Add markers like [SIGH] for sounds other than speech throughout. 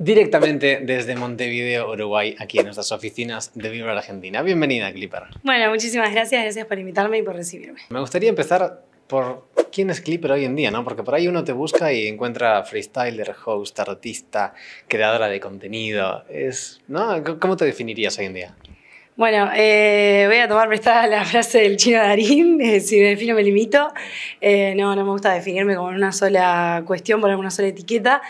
Directamente desde Montevideo, Uruguay, aquí en nuestras oficinas de Vibra Argentina. Bienvenida, Clipper. Bueno, muchísimas gracias, gracias por invitarme y por recibirme. Me gustaría empezar por quién es Clipper hoy en día, ¿no? Porque por ahí uno te busca y encuentra freestyler, host, artista, creadora de contenido. Es, ¿no? ¿Cómo te definirías hoy en día? Bueno, eh, voy a tomar prestada la frase del chino Darín, [LAUGHS] eh, si me defino me limito. Eh, no, no me gusta definirme como una sola cuestión, por una sola etiqueta.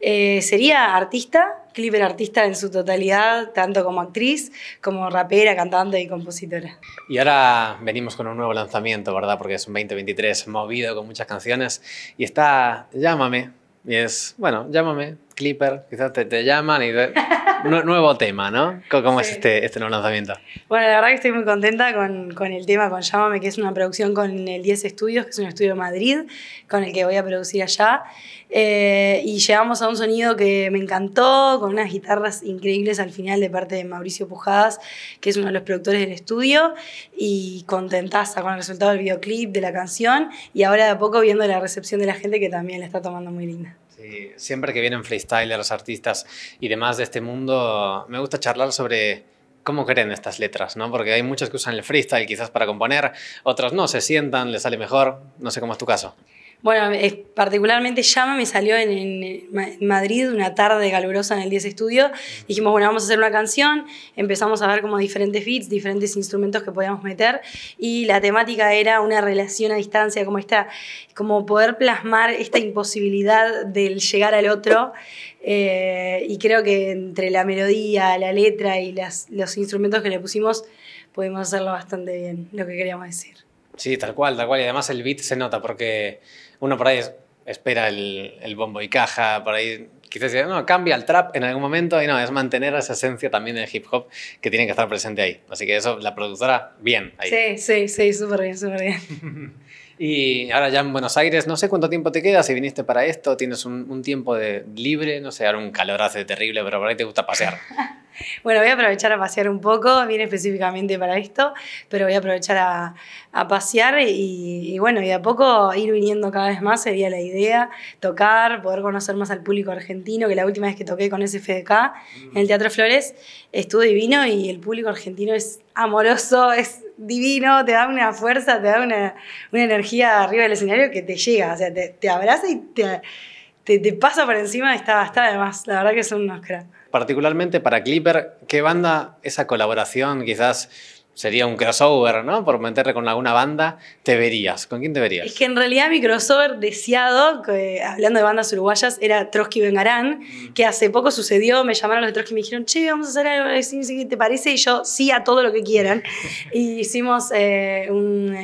sería artista, Clipper artista en su totalidad, tanto como actriz, como rapera, cantante y compositora. Y ahora venimos con un nuevo lanzamiento, ¿verdad? Porque es un 2023 movido con muchas canciones y está Llámame. Y es, bueno, llámame, Clipper, quizás te, te llaman y un nuevo tema, ¿no? ¿Cómo es este, este, nuevo lanzamiento? Bueno, la verdad que estoy muy contenta con, con, el tema con Llámame, que es una producción con el 10 Estudios, que es un estudio de Madrid, con el que voy a producir allá. Eh, y llegamos a un sonido que me encantó, con unas guitarras increíbles al final de parte de Mauricio Pujadas, que es uno de los productores del estudio, y contentaza con el resultado del videoclip, de la canción, y ahora de a poco viendo la recepción de la gente que también la está tomando muy linda. Sí, eh, siempre que vienen los artistas y demás de este mundo, me gusta charlar sobre cómo creen estas letras, ¿no? Porque hay muchos que usan el freestyle quizás para componer, otros no, se sientan, les sale mejor, no sé cómo es tu caso. Bueno, particularmente Llama me salió en, Madrid una tarde calurosa en el 10 Estudio. Dijimos, bueno, vamos a hacer una canción. Empezamos a ver como diferentes beats, diferentes instrumentos que podíamos meter. Y la temática era una relación a distancia, como esta, como poder plasmar esta imposibilidad del llegar al otro. Eh, y creo que entre la melodía, la letra y los instrumentos que le pusimos, pudimos hacerlo bastante bien, lo que queríamos decir. Sí, tal cual, tal cual. Y además el beat se nota porque uno por ahí espera el, bombo y caja, por ahí quizás no, cambia el trap en algún momento y no, es mantener esa esencia también del hip hop que tiene que estar presente ahí. Así que eso, la productora, bien ahí. Sí, sí, sí, súper bien, súper bien. [LAUGHS] y ahora ya en Buenos Aires, no sé cuánto tiempo te quedas, si viniste para esto, tienes un, tiempo de libre, no sé, ahora un calor hace terrible, pero por ahí te gusta pasear. [LAUGHS] Bueno, voy a aprovechar a pasear un poco, bien específicamente para esto, pero voy a aprovechar a, pasear y, bueno, y de a poco ir viniendo cada vez más sería la idea, tocar, poder conocer más al público argentino, que la última vez que toqué con SFDK en el mm. Teatro Flores estuvo divino y el público argentino es amoroso, es divino, te da una fuerza, te da una, energía arriba del escenario que te llega, o sea, te, te abraza y te te, pasa por encima está, está además. La verdad que es un Oscar. Particularmente para Clipper, ¿qué banda esa colaboración quizás sería un crossover, ¿no? Por meterle con alguna banda, te verías. ¿Con quién te verías? Es que en realidad mi crossover deseado, hablando de bandas uruguayas, era Trotsky Bengarán, mm. que hace poco sucedió, me llamaron los de Trotsky y me dijeron, che, vamos a hacer algo, ¿te parece? Y yo, sí, a todo lo que quieran. [LAUGHS] y hicimos, eh,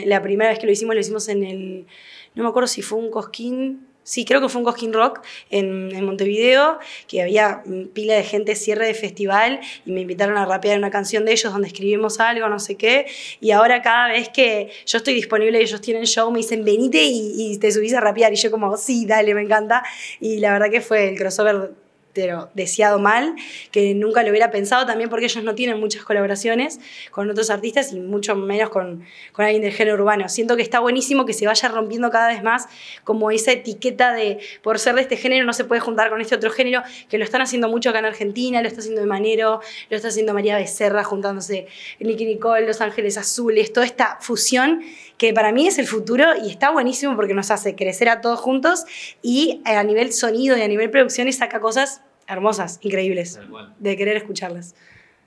la primera vez que lo hicimos, lo hicimos en el, no me acuerdo si fue un cosquín sí, creo que fue un Cosquín Rock en, Montevideo, que había mm, pila de gente cierre de festival y me invitaron a rapear una canción de ellos donde escribimos algo, no sé qué. Y ahora cada vez que yo estoy disponible y ellos tienen show, me dicen, venite y, y te subís a rapear. Y yo como, sí, dale, me encanta. Y la verdad que fue el crossover pero deseado mal, que nunca lo hubiera pensado también porque ellos no tienen muchas colaboraciones con otros artistas y mucho menos con, con alguien del género urbano. Siento que está buenísimo que se vaya rompiendo cada vez más como esa etiqueta de por ser de este género no se puede juntar con este otro género, que lo están haciendo mucho acá en Argentina, lo está haciendo de Manero, lo está haciendo María Becerra juntándose Nicky Nicole, Los Ángeles Azules, toda esta fusión que para mí es el futuro y está buenísimo porque nos hace crecer a todos juntos y a nivel sonido y a nivel y saca cosas hermosas, increíbles, de querer escucharlas.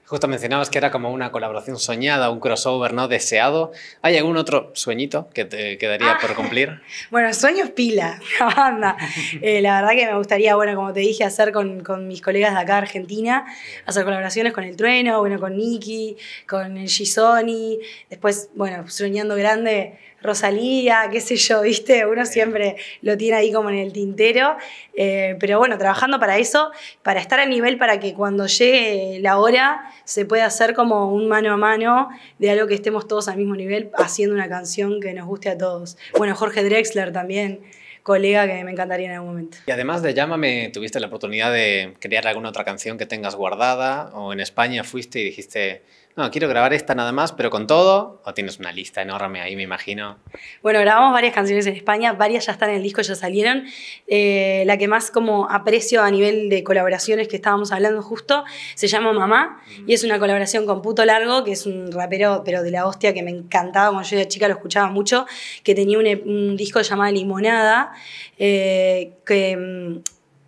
Justo mencionabas que era como una colaboración soñada, un crossover no deseado. ¿Hay algún otro sueñito que te quedaría por ah. cumplir? [LAUGHS] Bueno, sueños pila, la banda. Eh, la verdad que me gustaría, bueno, como te dije, hacer con, mis colegas de acá Argentina, hacer colaboraciones con El Trueno, bueno, con Nicky, con el Gisoni. Después, bueno, soñando grande, Rosalía, qué sé yo, ¿viste? Uno siempre lo tiene ahí como en el tintero. Eh, pero bueno, trabajando para eso, para estar a nivel para que cuando llegue la hora se pueda hacer como un mano a mano de algo que estemos todos al mismo nivel haciendo una canción que nos guste a todos. Bueno, Jorge Drexler también colega que me encantaría en algún momento. Y además de Llámame, ¿tuviste la oportunidad de crear alguna otra canción que tengas guardada? ¿O en España fuiste y dijiste, no, quiero grabar esta nada más, pero con todo, o tienes una lista enorme ahí, me imagino. Bueno, grabamos varias canciones en España, varias ya están en el disco, ya salieron. Eh, la que más como aprecio a nivel de colaboraciones que estábamos hablando justo, se llama Mamá, y es una colaboración con Puto Largo, que es un rapero, pero de la hostia, que me encantaba, cuando yo era chica lo escuchaba mucho, que tenía un, e, disco llamado Limonada, eh, que mm,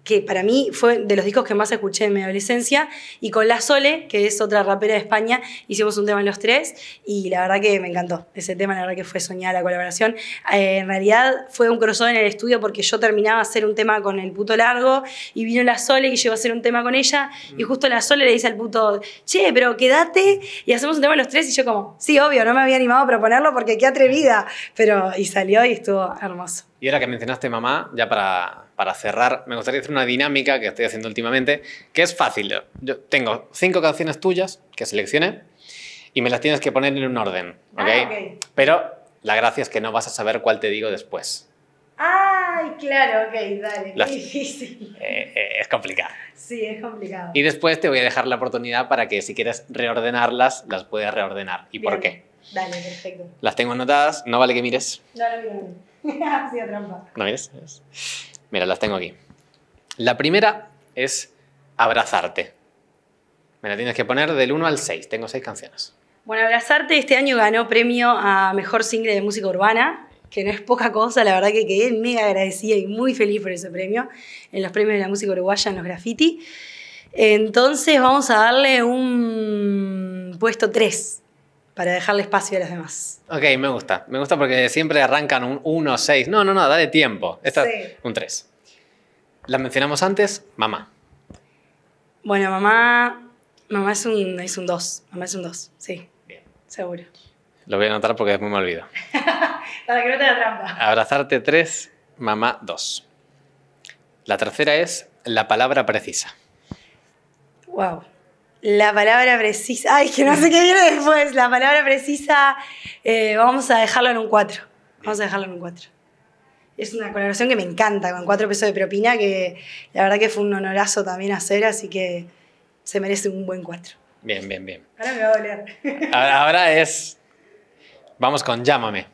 que para mí fue de los discos que más escuché en mi adolescencia, y con La Sole, que es otra rapera de España, hicimos un tema en los tres, y la verdad que me encantó. Ese tema, la verdad que fue soñada la colaboración. Eh, en realidad fue un crossover en el estudio porque yo terminaba hacer un tema con el puto largo, y vino La Sole y llegó a hacer un tema con ella, y justo La Sole le dice al puto, che, pero quédate, y hacemos un tema en los tres, y yo como, sí, obvio, no me había animado a proponerlo porque qué atrevida, pero, y salió y estuvo hermoso. Y ahora que mencionaste mamá, ya para para cerrar, me gustaría hacer una dinámica que estoy haciendo últimamente, que es fácil. Yo tengo cinco canciones tuyas que seleccioné y me las tienes que poner en un orden, ¿ok? Ah, Pero la gracia es que no vas a saber cuál te digo después. Ay, claro, ok, dale, difícil. Eh, eh, es complicado. Sí, es complicado. Y después te voy a dejar la oportunidad para que si quieres reordenarlas, las puedes reordenar. ¿Y por qué? Dale, perfecto. Las tengo anotadas, no vale que mires. No, lo miro. No. ha sido trampa. ¿No mires? Mira, las tengo aquí. La primera es abrazarte. Me la tienes que poner del 1 al 6. Tengo 6 canciones. Bueno, Abrazarte este año ganó premio a Mejor Single de Música Urbana, que no es poca cosa, la verdad que quedé mega agradecida y muy feliz por ese premio, en los premios de la música uruguaya en los graffiti. Entonces vamos a darle un puesto 3 para dejarle espacio a los demás. Ok, me gusta. Me gusta porque siempre arrancan un 1 6. No, no, no, dale tiempo. Esta sí. un 3. La mencionamos antes, mamá. Bueno, mamá, mamá es un es un 2, mamá es un 2, sí. Bien. Seguro. Lo voy a anotar porque después me olvido. [LAUGHS] para que no te la trampa. Abrazarte 3, mamá 2. La tercera es la palabra precisa. Wow. La palabra precisa. Ay, que no sé qué viene después. La palabra precisa. Eh, vamos a dejarlo en un 4. Vamos a dejarlo en un 4. Es una colaboración que me encanta, con cuatro pesos de propina, que la verdad que fue un honorazo también hacer, así que se merece un buen 4. Bien, bien, bien. Ahora me va a doler. ahora es. Vamos con llámame.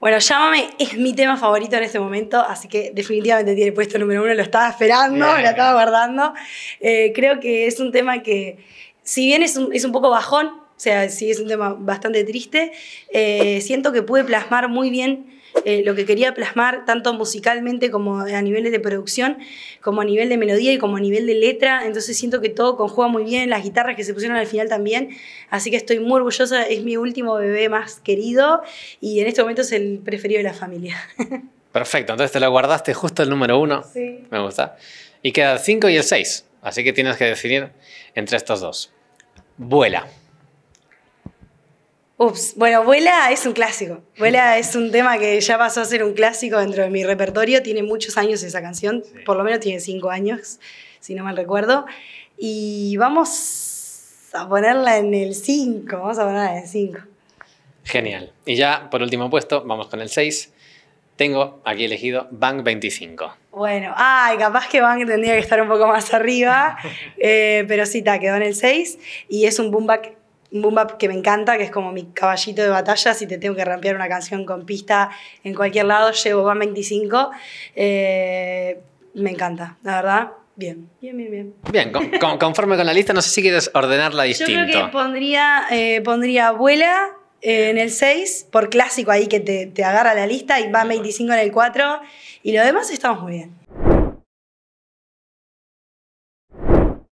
Bueno, llámame, es mi tema favorito en este momento, así que definitivamente tiene puesto número uno, lo estaba esperando, lo estaba guardando. Eh, creo que es un tema que, si bien es un, es un poco bajón, o sea, sí es un tema bastante triste. Eh, siento que pude plasmar muy bien eh, lo que quería plasmar, tanto musicalmente como a niveles de producción, como a nivel de melodía y como a nivel de letra. Entonces siento que todo conjuga muy bien, las guitarras que se pusieron al final también. Así que estoy muy orgullosa, es mi último bebé más querido y en este momento es el preferido de la familia. [LAUGHS] Perfecto, entonces te lo guardaste justo el número uno. Sí. Me gusta. Y queda el 5 y el 6, así que tienes que decidir entre estos dos. Vuela. Ups, bueno, Vuela es un clásico. Vuela [LAUGHS] es un tema que ya pasó a ser un clásico dentro de mi repertorio. Tiene muchos años esa canción, por lo menos tiene cinco años, si no mal recuerdo. Y vamos a ponerla en el 5, vamos a ponerla en el 5. Genial. Y ya por último puesto, vamos con el 6. Tengo aquí elegido Bank 25. Bueno, ay, capaz que Bank tendría que estar un poco más arriba, [LAUGHS] eh, pero sí, está quedó en el 6 y es un boomback un boom bap que me encanta, que es como mi caballito de batalla, si te tengo que rampear una canción con pista en cualquier lado, llevo BAM 25. Eh, me encanta, la verdad. Bien, bien, bien, bien. Bien, conforme con la lista, no sé si quieres ordenarla distinto. Yo creo que pondría, eh, pondría Abuela eh, en el 6, por clásico ahí que te, te agarra la lista, y va 25 en el 4, y lo demás estamos muy bien.